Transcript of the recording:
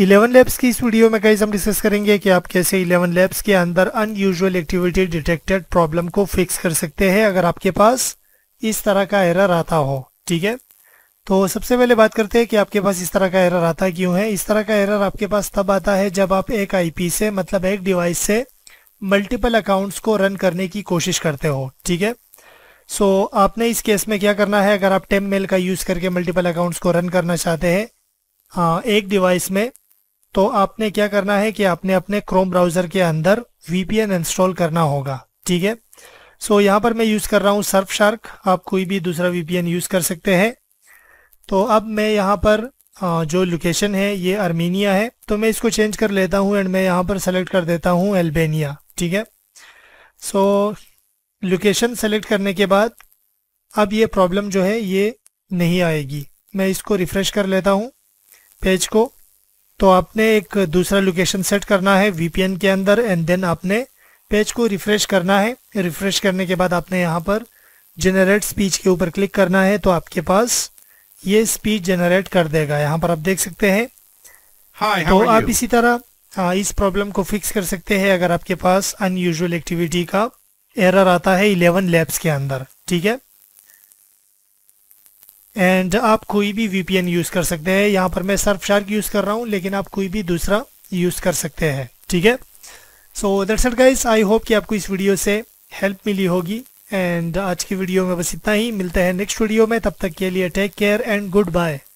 11 labs की इस video में गाइज हम डिस्कस करेंगे कि आप कैसे 11 लैब्स के अंदर अनयूजुअल एक्टिविटी डिटेक्टेड प्रॉब्लम को फिक्स कर सकते हैं अगर आपके पास इस तरह का एरर आता हो ठीक है तो सबसे पहले बात करते हैं कि आपके पास इस तरह का एरर आता क्यों है इस तरह का एरर आपके पास तब आता है जब आप एक आईपी से मतलब एक डिवाइस से मल्टीपल अकाउंट्स को रन करने की कोशिश करते हो ठीक है सो आपने इस केस में क्या करना है अगर आप टेम मेल का यूज़ करके मल्टीपल अकाउंट्स को रन करना चाहते हैं हाँ एक डिवाइस में तो आपने क्या करना है कि आपने अपने क्रोम ब्राउजर के अंदर वीपीएन इंस्टॉल करना होगा ठीक है सो so, यहाँ पर मैं यूज कर रहा हूँ सर्फ शार्क आप कोई भी दूसरा वीपीएन यूज कर सकते हैं तो अब मैं यहाँ पर जो लोकेशन है ये आर्मीनिया है तो मैं इसको चेंज कर लेता हूँ एंड मैं यहाँ पर सेलेक्ट कर देता हूँ एल्बेनिया ठीक है सो लोकेशन सेलेक्ट करने के बाद अब ये प्रॉब्लम जो है ये नहीं आएगी मैं इसको रिफ्रेश कर लेता हूँ पेज को तो आपने एक दूसरा लोकेशन सेट करना है वीपीएन के अंदर एंड देन आपने पेज को रिफ्रेश करना है रिफ्रेश करने के बाद आपने यहाँ पर जनरेट स्पीच के ऊपर क्लिक करना है तो आपके पास ये स्पीच जनरेट कर देगा यहाँ पर आप देख सकते हैं Hi, तो आप you? इसी तरह हाँ इस प्रॉब्लम को फिक्स कर सकते हैं अगर आपके पास अनयूजुअल एक्टिविटी का एरर आता है इलेवन लैब्स के अंदर ठीक है एंड आप कोई भी वीपीएन यूज़ कर सकते हैं यहाँ पर मैं सर्फ शार्क यूज़ कर रहा हूँ लेकिन आप कोई भी दूसरा यूज़ कर सकते हैं ठीक है so that's it guys I hope कि आपको इस वीडियो से हेल्प मिली होगी एंड आज की वीडियो में बस इतना ही मिलते हैं नेक्स्ट वीडियो में तब तक के लिए take care and good bye